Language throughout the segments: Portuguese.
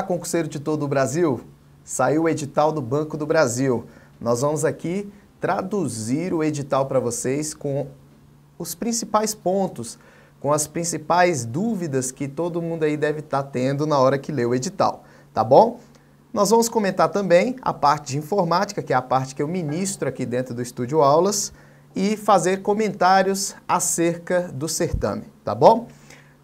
Olá, concurseiro de todo o Brasil! Saiu o edital do Banco do Brasil. Nós vamos aqui traduzir o edital para vocês com os principais pontos, com as principais dúvidas que todo mundo aí deve estar tá tendo na hora que lê o edital, tá bom? Nós vamos comentar também a parte de informática, que é a parte que eu ministro aqui dentro do Estúdio Aulas, e fazer comentários acerca do certame, tá bom?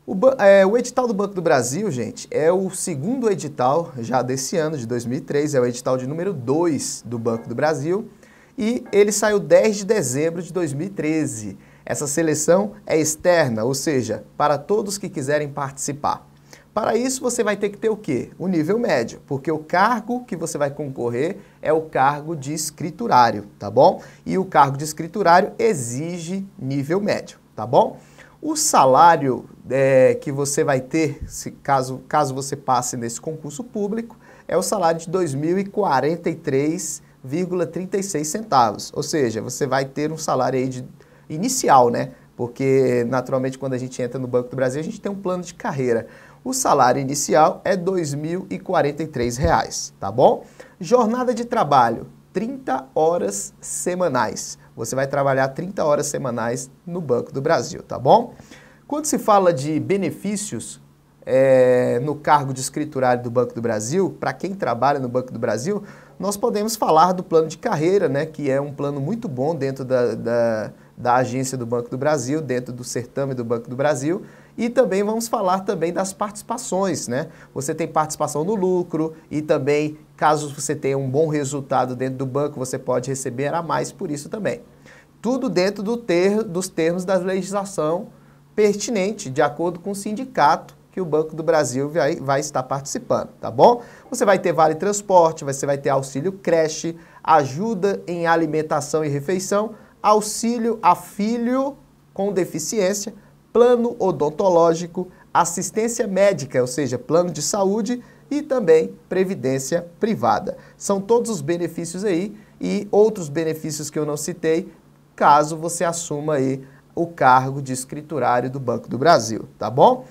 O, é, o, edital do Banco do Brasil, gente, é o segundo edital já desse ano, de 2003, é o edital de número 2 do Banco do Brasil e ele saiu 10 de dezembro de 2013. Essa seleção é externa, ou seja, para todos que quiserem participar. Para isso você vai ter que ter o quê? O nível médio, porque o cargo que você vai concorrer é o cargo de escriturário, tá bom? E o cargo de escriturário exige nível médio, tá bom? O salário é, que você vai ter, se, caso, caso você passe nesse concurso público, é o salário de 2.043,36 centavos. Ou seja, você vai ter um salário aí de, inicial, né? Porque, naturalmente, quando a gente entra no Banco do Brasil, a gente tem um plano de carreira. O salário inicial é R$ 2.043, tá bom? Jornada de trabalho, 30 horas semanais. Você vai trabalhar 30 horas semanais no Banco do Brasil, tá bom? Quando se fala de benefícios é, no cargo de escriturário do Banco do Brasil, para quem trabalha no Banco do Brasil, nós podemos falar do plano de carreira, né, que é um plano muito bom dentro da, da, da agência do Banco do Brasil, dentro do certame do Banco do Brasil, e também vamos falar também das participações, né? Você tem participação no lucro e também Caso você tenha um bom resultado dentro do banco, você pode receber a mais por isso também. Tudo dentro do ter, dos termos da legislação pertinente, de acordo com o sindicato que o Banco do Brasil vai, vai estar participando, tá bom? Você vai ter vale transporte, você vai ter auxílio creche, ajuda em alimentação e refeição, auxílio a filho com deficiência, plano odontológico, assistência médica, ou seja, plano de saúde e também previdência privada. São todos os benefícios aí e outros benefícios que eu não citei, caso você assuma aí o cargo de escriturário do Banco do Brasil, tá bom?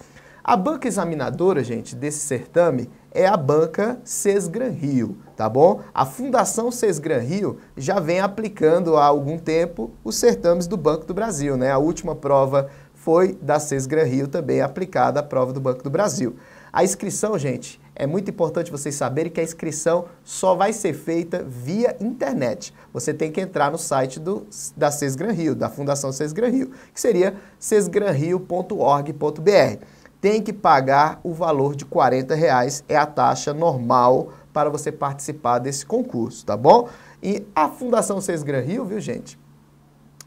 A banca examinadora, gente, desse certame é a banca Sesgran Rio, tá bom? A Fundação Sesgran Rio já vem aplicando há algum tempo os certames do Banco do Brasil, né? A última prova foi da Sesgran Rio também aplicada à prova do Banco do Brasil. A inscrição, gente, é muito importante vocês saberem que a inscrição só vai ser feita via internet. Você tem que entrar no site do, da CES Gran Rio, da Fundação CES Gran Rio, que seria cesgranrio.org.br. Tem que pagar o valor de 40 reais, é a taxa normal para você participar desse concurso, tá bom? E a Fundação CES Gran Rio, viu gente?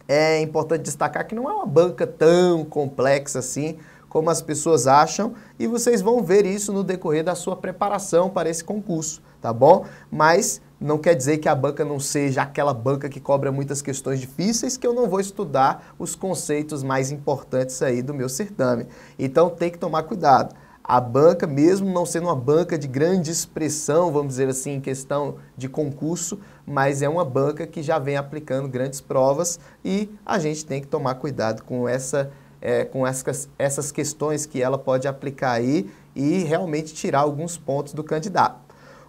É importante destacar que não é uma banca tão complexa assim, como as pessoas acham, e vocês vão ver isso no decorrer da sua preparação para esse concurso, tá bom? Mas não quer dizer que a banca não seja aquela banca que cobra muitas questões difíceis, que eu não vou estudar os conceitos mais importantes aí do meu certame. Então tem que tomar cuidado. A banca, mesmo não sendo uma banca de grande expressão, vamos dizer assim, em questão de concurso, mas é uma banca que já vem aplicando grandes provas e a gente tem que tomar cuidado com essa é, com essas, essas questões que ela pode aplicar aí e realmente tirar alguns pontos do candidato.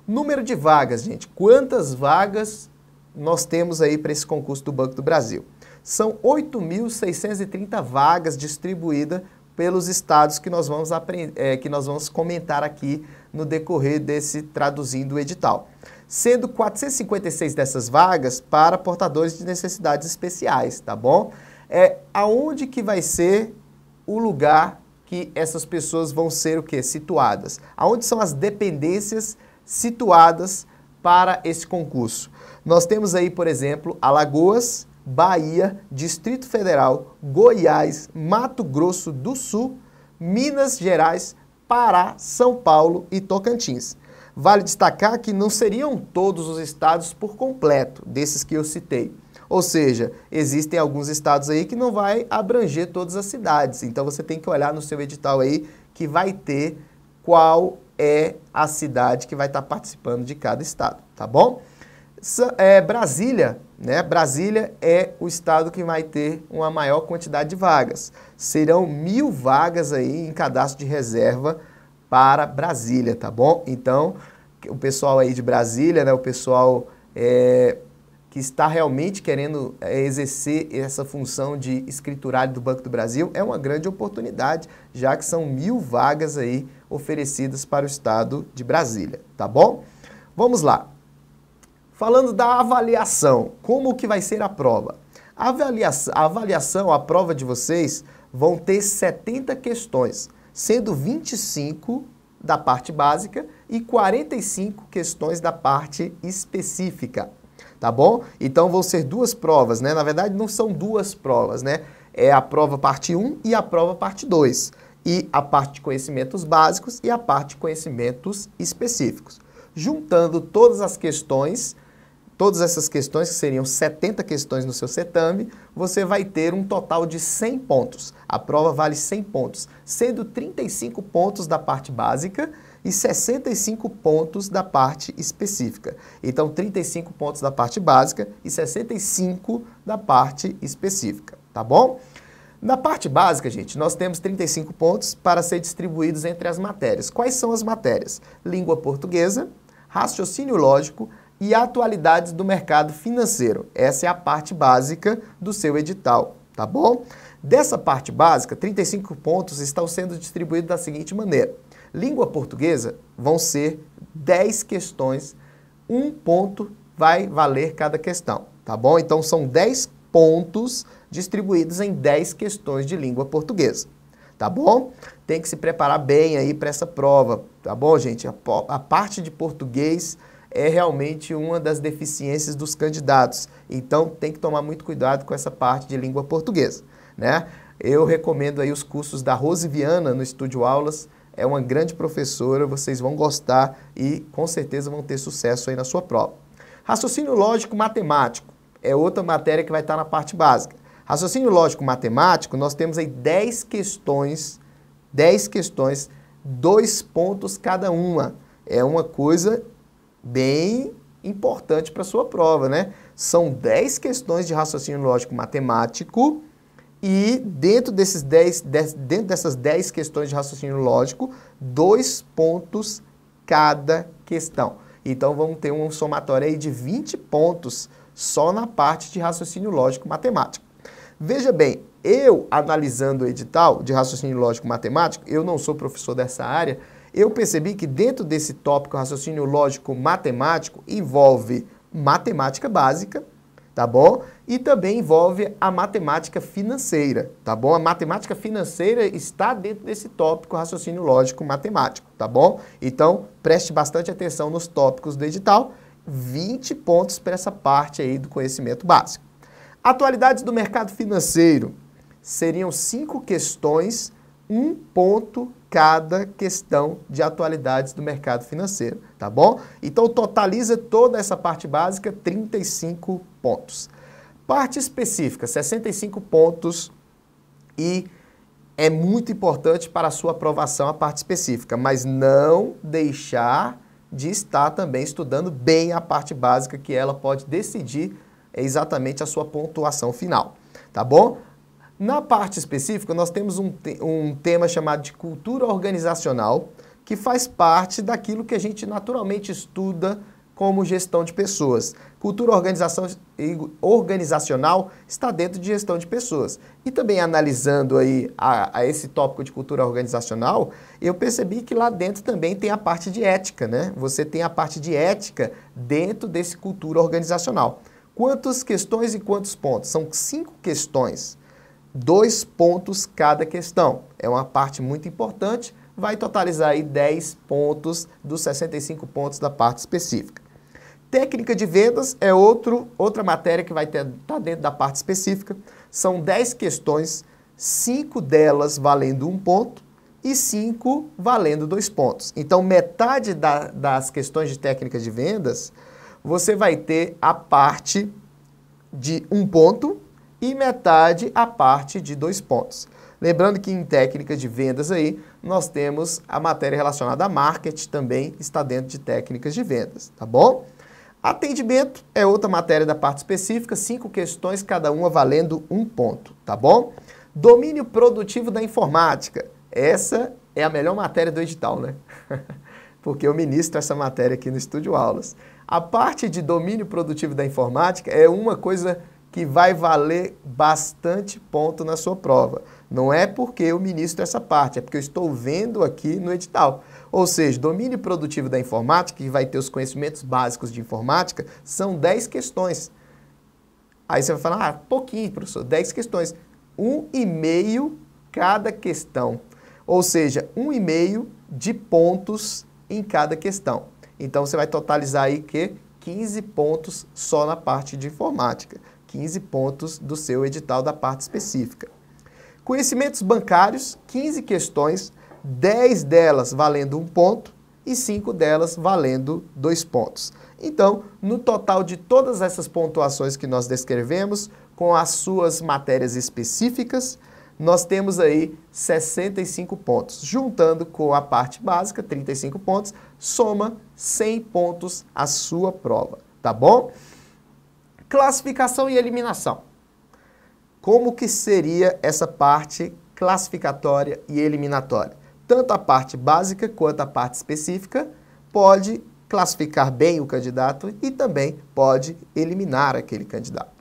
Número de vagas, gente. Quantas vagas nós temos aí para esse concurso do Banco do Brasil? São 8.630 vagas distribuídas pelos estados que nós vamos, é, que nós vamos comentar aqui no decorrer desse traduzindo o edital, sendo 456 dessas vagas para portadores de necessidades especiais, tá bom? é aonde que vai ser o lugar que essas pessoas vão ser o que? Situadas. Aonde são as dependências situadas para esse concurso? Nós temos aí, por exemplo, Alagoas, Bahia, Distrito Federal, Goiás, Mato Grosso do Sul, Minas Gerais, Pará, São Paulo e Tocantins. Vale destacar que não seriam todos os estados por completo, desses que eu citei. Ou seja, existem alguns estados aí que não vai abranger todas as cidades. Então você tem que olhar no seu edital aí que vai ter qual é a cidade que vai estar participando de cada estado, tá bom? É, Brasília, né? Brasília é o estado que vai ter uma maior quantidade de vagas. Serão mil vagas aí em cadastro de reserva para Brasília, tá bom? Então, o pessoal aí de Brasília, né? O pessoal é, que está realmente querendo eh, exercer essa função de escriturário do Banco do Brasil, é uma grande oportunidade, já que são mil vagas aí oferecidas para o estado de Brasília, tá bom? Vamos lá. Falando da avaliação, como que vai ser a prova? A avaliação, a, avaliação, a prova de vocês vão ter 70 questões, sendo 25 da parte básica e 45 questões da parte específica tá bom? Então vão ser duas provas, né? Na verdade, não são duas provas, né? É a prova parte 1 e a prova parte 2. E a parte de conhecimentos básicos e a parte de conhecimentos específicos. Juntando todas as questões, todas essas questões, que seriam 70 questões no seu setame, você vai ter um total de 100 pontos. A prova vale 100 pontos, sendo 35 pontos da parte básica e 65 pontos da parte específica. Então, 35 pontos da parte básica e 65 da parte específica, tá bom? Na parte básica, gente, nós temos 35 pontos para ser distribuídos entre as matérias. Quais são as matérias? Língua portuguesa, raciocínio lógico e atualidades do mercado financeiro. Essa é a parte básica do seu edital, tá bom? Dessa parte básica, 35 pontos estão sendo distribuídos da seguinte maneira: língua portuguesa, vão ser 10 questões, um ponto vai valer cada questão, tá bom? Então são 10 pontos distribuídos em 10 questões de língua portuguesa, tá bom? Tem que se preparar bem aí para essa prova, tá bom, gente? A, a parte de português é realmente uma das deficiências dos candidatos, então tem que tomar muito cuidado com essa parte de língua portuguesa, né? Eu recomendo aí os cursos da Rose Viana no Estúdio Aulas, é uma grande professora, vocês vão gostar e com certeza vão ter sucesso aí na sua prova. Raciocínio lógico matemático é outra matéria que vai estar na parte básica. Raciocínio lógico matemático, nós temos aí 10 questões, 10 questões, dois pontos cada uma. É uma coisa bem importante para a sua prova, né? São 10 questões de raciocínio lógico matemático e dentro, desses dez dentro dessas 10 questões de raciocínio lógico, dois pontos cada questão. Então vamos ter um somatório aí de 20 pontos só na parte de raciocínio lógico matemático. Veja bem, eu analisando o edital de raciocínio lógico matemático, eu não sou professor dessa área, eu percebi que dentro desse tópico raciocínio lógico matemático envolve matemática básica, tá bom? E também envolve a matemática financeira, tá bom? A matemática financeira está dentro desse tópico raciocínio lógico matemático, tá bom? Então, preste bastante atenção nos tópicos do edital, 20 pontos para essa parte aí do conhecimento básico. Atualidades do mercado financeiro seriam cinco questões, um ponto cada questão de atualidades do mercado financeiro, tá bom? Então totaliza toda essa parte básica 35 pontos. Parte específica, 65 pontos e é muito importante para a sua aprovação a parte específica, mas não deixar de estar também estudando bem a parte básica que ela pode decidir é exatamente a sua pontuação final, tá bom? Na parte específica, nós temos um, te um tema chamado de cultura organizacional, que faz parte daquilo que a gente naturalmente estuda como gestão de pessoas. Cultura organizacional está dentro de gestão de pessoas. E também analisando aí a, a, esse tópico de cultura organizacional, eu percebi que lá dentro também tem a parte de ética, né? Você tem a parte de ética dentro desse cultura organizacional. Quantas questões e quantos pontos? São cinco questões dois pontos cada questão. É uma parte muito importante, vai totalizar aí 10 pontos dos 65 pontos da parte específica. Técnica de vendas é outro, outra matéria que vai estar tá dentro da parte específica. São 10 questões, 5 delas valendo um ponto e 5 valendo dois pontos. Então, metade da, das questões de técnica de vendas, você vai ter a parte de um ponto e metade a parte de dois pontos. Lembrando que em técnicas de vendas aí, nós temos a matéria relacionada a marketing também está dentro de técnicas de vendas, tá bom? Atendimento é outra matéria da parte específica, cinco questões, cada uma valendo um ponto, tá bom? Domínio produtivo da informática. Essa é a melhor matéria do edital, né? Porque eu ministro essa matéria aqui no Estúdio Aulas. A parte de domínio produtivo da informática é uma coisa que vai valer bastante ponto na sua prova. Não é porque eu ministro essa parte, é porque eu estou vendo aqui no edital. Ou seja, domínio produtivo da informática, que vai ter os conhecimentos básicos de informática, são 10 questões. Aí você vai falar, ah, pouquinho, professor, 10 questões. Um e meio cada questão. Ou seja, um e meio de pontos em cada questão. Então você vai totalizar aí que 15 pontos só na parte de informática. 15 pontos do seu edital da parte específica. Conhecimentos bancários, 15 questões, 10 delas valendo um ponto e 5 delas valendo dois pontos. Então, no total de todas essas pontuações que nós descrevemos, com as suas matérias específicas, nós temos aí 65 pontos. Juntando com a parte básica, 35 pontos, soma 100 pontos a sua prova, tá bom? Classificação e eliminação. Como que seria essa parte classificatória e eliminatória? Tanto a parte básica quanto a parte específica pode classificar bem o candidato e também pode eliminar aquele candidato.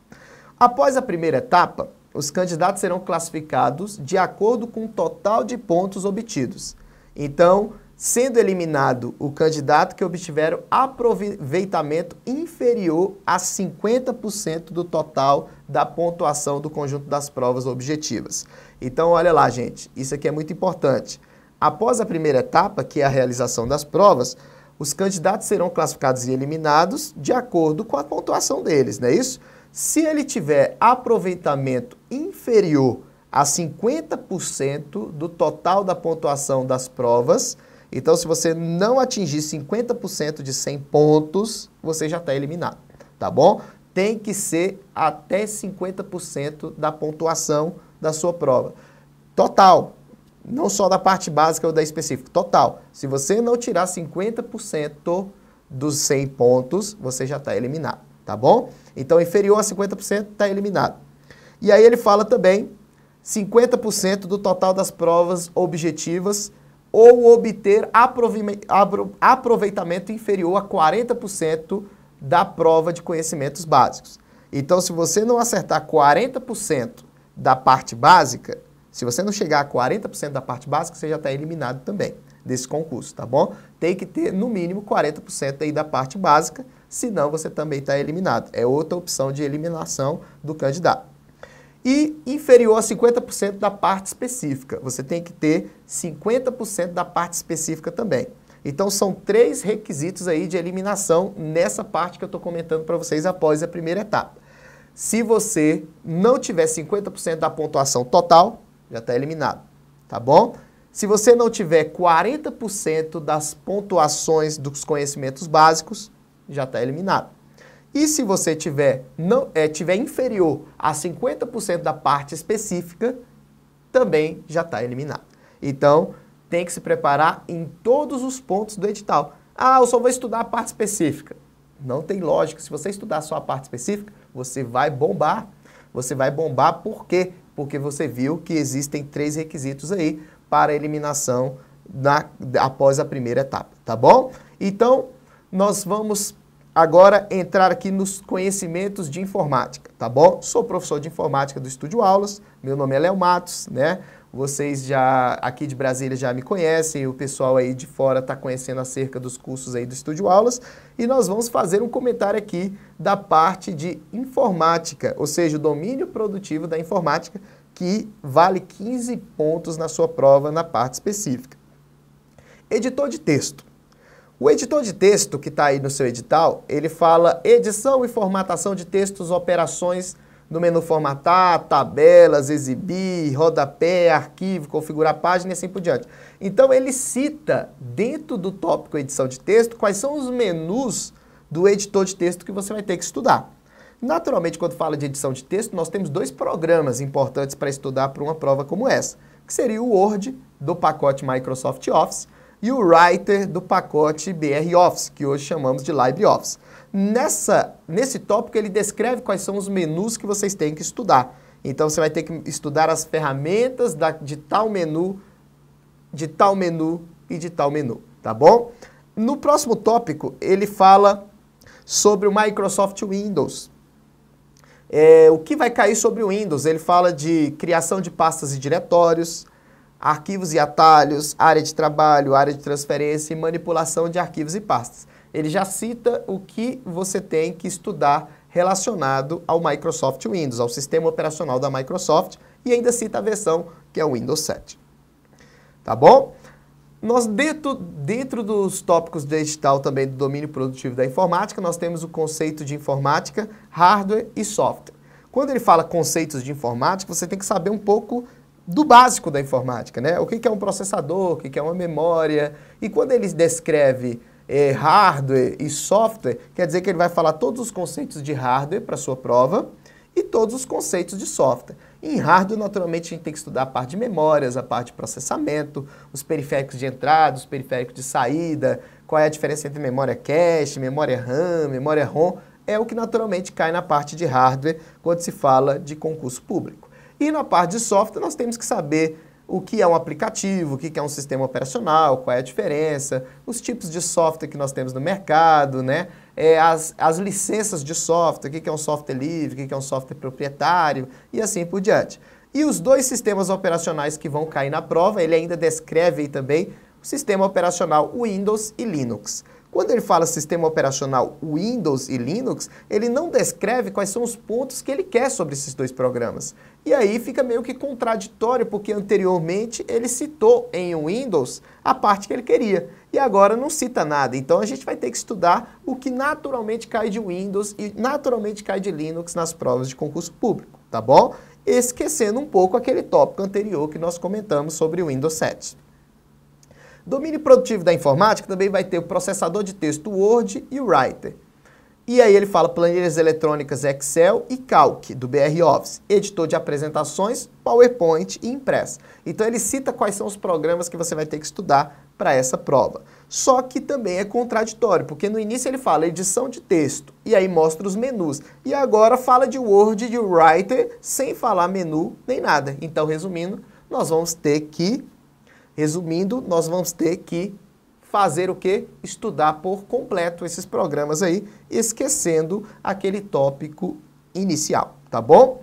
Após a primeira etapa, os candidatos serão classificados de acordo com o total de pontos obtidos. Então, sendo eliminado o candidato que obtiver aproveitamento inferior a 50% do total da pontuação do conjunto das provas objetivas. Então, olha lá, gente, isso aqui é muito importante. Após a primeira etapa, que é a realização das provas, os candidatos serão classificados e eliminados de acordo com a pontuação deles, não é isso? Se ele tiver aproveitamento inferior a 50% do total da pontuação das provas, então, se você não atingir 50% de 100 pontos, você já está eliminado, tá bom? Tem que ser até 50% da pontuação da sua prova. Total, não só da parte básica ou da específica, total. Se você não tirar 50% dos 100 pontos, você já está eliminado, tá bom? Então, inferior a 50% está eliminado. E aí ele fala também 50% do total das provas objetivas ou obter aproveitamento inferior a 40% da prova de conhecimentos básicos. Então, se você não acertar 40% da parte básica, se você não chegar a 40% da parte básica, você já está eliminado também desse concurso, tá bom? Tem que ter no mínimo 40% aí da parte básica, senão você também está eliminado. É outra opção de eliminação do candidato e inferior a 50% da parte específica. Você tem que ter 50% da parte específica também. Então são três requisitos aí de eliminação nessa parte que eu estou comentando para vocês após a primeira etapa. Se você não tiver 50% da pontuação total, já está eliminado, tá bom? Se você não tiver 40% das pontuações dos conhecimentos básicos, já está eliminado. E se você tiver, não, é, tiver inferior a 50% da parte específica, também já está eliminado. Então, tem que se preparar em todos os pontos do edital. Ah, eu só vou estudar a parte específica. Não tem lógica. Se você estudar só a parte específica, você vai bombar. Você vai bombar por quê? Porque você viu que existem três requisitos aí para eliminação na, após a primeira etapa, tá bom? Então, nós vamos agora entrar aqui nos conhecimentos de informática, tá bom? Sou professor de informática do Estúdio Aulas, meu nome é Léo Matos, né? Vocês já aqui de Brasília já me conhecem, o pessoal aí de fora está conhecendo acerca dos cursos aí do Estúdio Aulas e nós vamos fazer um comentário aqui da parte de informática, ou seja, o domínio produtivo da informática que vale 15 pontos na sua prova na parte específica. Editor de texto. O editor de texto que está aí no seu edital, ele fala edição e formatação de textos, operações no menu formatar, tabelas, exibir, rodapé, arquivo, configurar página e assim por diante. Então ele cita dentro do tópico edição de texto quais são os menus do editor de texto que você vai ter que estudar. Naturalmente, quando fala de edição de texto, nós temos dois programas importantes para estudar para uma prova como essa, que seria o Word do pacote Microsoft Office e o writer do pacote BR Office, que hoje chamamos de LibreOffice. Nessa, nesse tópico ele descreve quais são os menus que vocês têm que estudar. Então você vai ter que estudar as ferramentas da, de tal menu, de tal menu e de tal menu, tá bom? No próximo tópico ele fala sobre o Microsoft Windows. É, o que vai cair sobre o Windows? Ele fala de criação de pastas e diretórios, arquivos e atalhos, área de trabalho, área de transferência e manipulação de arquivos e pastas. Ele já cita o que você tem que estudar relacionado ao Microsoft Windows, ao sistema operacional da Microsoft, e ainda cita a versão que é o Windows 7. Tá bom? Nós, dentro, dentro dos tópicos digital também do domínio produtivo da informática, nós temos o conceito de informática, hardware e software. Quando ele fala conceitos de informática, você tem que saber um pouco do básico da informática, né? O que é um processador, o que é uma memória. E quando ele descreve eh, hardware e software, quer dizer que ele vai falar todos os conceitos de hardware para sua prova e todos os conceitos de software. em hardware, naturalmente, a gente tem que estudar a parte de memórias, a parte de processamento, os periféricos de entrada, os periféricos de saída, qual é a diferença entre memória cache, memória RAM, memória ROM. É o que naturalmente cai na parte de hardware quando se fala de concurso público. E na parte de software, nós temos que saber o que é um aplicativo, o que é um sistema operacional, qual é a diferença, os tipos de software que nós temos no mercado, né? É, as, as licenças de software, o que é um software livre, o que é um software proprietário e assim por diante. E os dois sistemas operacionais que vão cair na prova, ele ainda descreve também o sistema operacional Windows e Linux. Quando ele fala sistema operacional Windows e Linux, ele não descreve quais são os pontos que ele quer sobre esses dois programas. E aí fica meio que contraditório, porque anteriormente ele citou em Windows a parte que ele queria, e agora não cita nada. Então a gente vai ter que estudar o que naturalmente cai de Windows e naturalmente cai de Linux nas provas de concurso público, tá bom? Esquecendo um pouco aquele tópico anterior que nós comentamos sobre o Windows 7. Domínio produtivo da informática também vai ter o processador de texto Word e o Writer. E aí ele fala planilhas eletrônicas Excel e Calc, do BR Office, editor de apresentações, PowerPoint e impressa. Então ele cita quais são os programas que você vai ter que estudar para essa prova. Só que também é contraditório, porque no início ele fala edição de texto, e aí mostra os menus. E agora fala de Word e de Writer sem falar menu nem nada. Então, resumindo, nós vamos ter que Resumindo, nós vamos ter que fazer o que? Estudar por completo esses programas aí, esquecendo aquele tópico inicial, tá bom?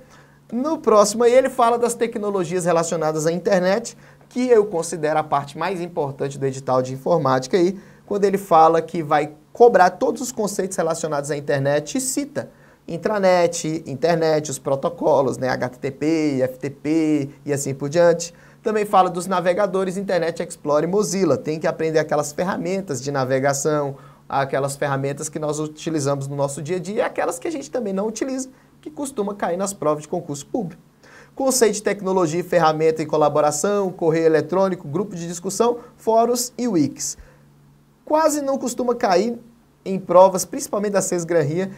No próximo aí ele fala das tecnologias relacionadas à internet, que eu considero a parte mais importante do edital de informática aí, quando ele fala que vai cobrar todos os conceitos relacionados à internet e cita intranet, internet, os protocolos, né, HTTP, FTP e assim por diante também fala dos navegadores Internet Explorer e Mozilla. Tem que aprender aquelas ferramentas de navegação, aquelas ferramentas que nós utilizamos no nosso dia a dia e aquelas que a gente também não utiliza, que costuma cair nas provas de concurso público. Conceito de tecnologia e ferramenta e colaboração, correio eletrônico, grupo de discussão, fóruns e wikis. Quase não costuma cair em provas, principalmente da Sesgran Rio,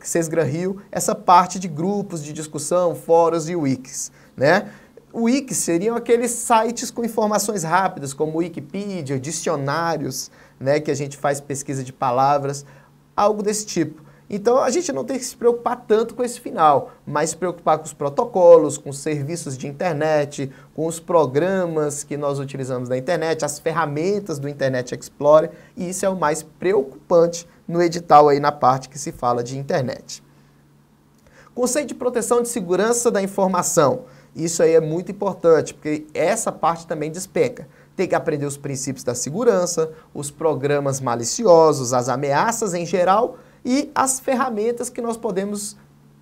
Sesgran Rio essa parte de grupos de discussão, fóruns e wikis, né? Wiki seriam aqueles sites com informações rápidas, como Wikipedia, dicionários, né, que a gente faz pesquisa de palavras, algo desse tipo. Então a gente não tem que se preocupar tanto com esse final, mas se preocupar com os protocolos, com os serviços de internet, com os programas que nós utilizamos na internet, as ferramentas do Internet Explorer, e isso é o mais preocupante no edital aí na parte que se fala de internet. Conceito de proteção de segurança da informação. Isso aí é muito importante, porque essa parte também despeca. Tem que aprender os princípios da segurança, os programas maliciosos, as ameaças em geral e as ferramentas que nós podemos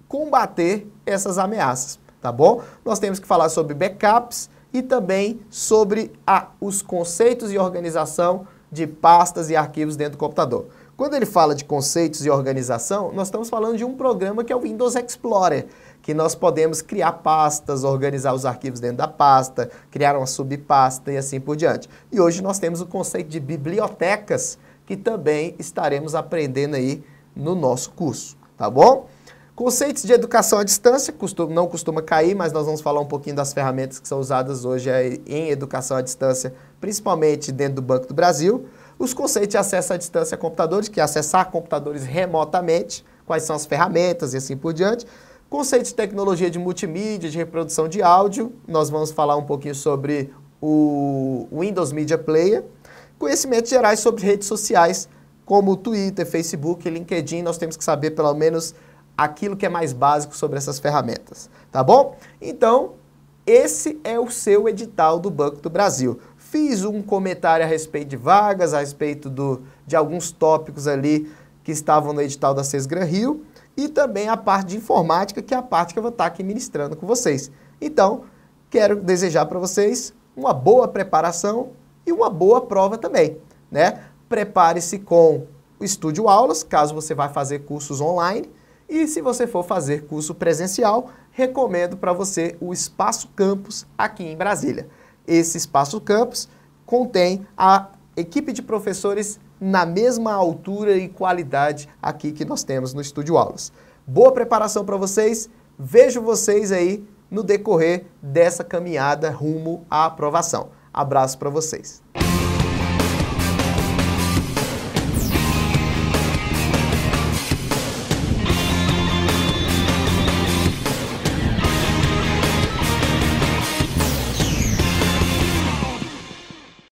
combater essas ameaças, tá bom? Nós temos que falar sobre backups e também sobre a, os conceitos e organização de pastas e arquivos dentro do computador. Quando ele fala de conceitos e organização, nós estamos falando de um programa que é o Windows Explorer que nós podemos criar pastas, organizar os arquivos dentro da pasta, criar uma subpasta e assim por diante. E hoje nós temos o conceito de bibliotecas, que também estaremos aprendendo aí no nosso curso, tá bom? Conceitos de educação à distância, costuma, não costuma cair, mas nós vamos falar um pouquinho das ferramentas que são usadas hoje em educação à distância, principalmente dentro do Banco do Brasil. Os conceitos de acesso à distância a computadores, que é acessar computadores remotamente, quais são as ferramentas e assim por diante. Conceito de tecnologia de multimídia, de reprodução de áudio, nós vamos falar um pouquinho sobre o Windows Media Player. Conhecimentos gerais sobre redes sociais, como Twitter, Facebook, LinkedIn, nós temos que saber pelo menos aquilo que é mais básico sobre essas ferramentas, tá bom? Então, esse é o seu edital do Banco do Brasil. Fiz um comentário a respeito de vagas, a respeito do, de alguns tópicos ali que estavam no edital da Sesgran Rio e também a parte de informática, que é a parte que eu vou estar aqui ministrando com vocês. Então, quero desejar para vocês uma boa preparação e uma boa prova também, né? Prepare-se com o Estúdio Aulas, caso você vai fazer cursos online, e se você for fazer curso presencial, recomendo para você o Espaço Campus aqui em Brasília. Esse Espaço Campus contém a equipe de professores na mesma altura e qualidade aqui que nós temos no Estúdio Aulas. Boa preparação para vocês, vejo vocês aí no decorrer dessa caminhada rumo à aprovação. Abraço para vocês.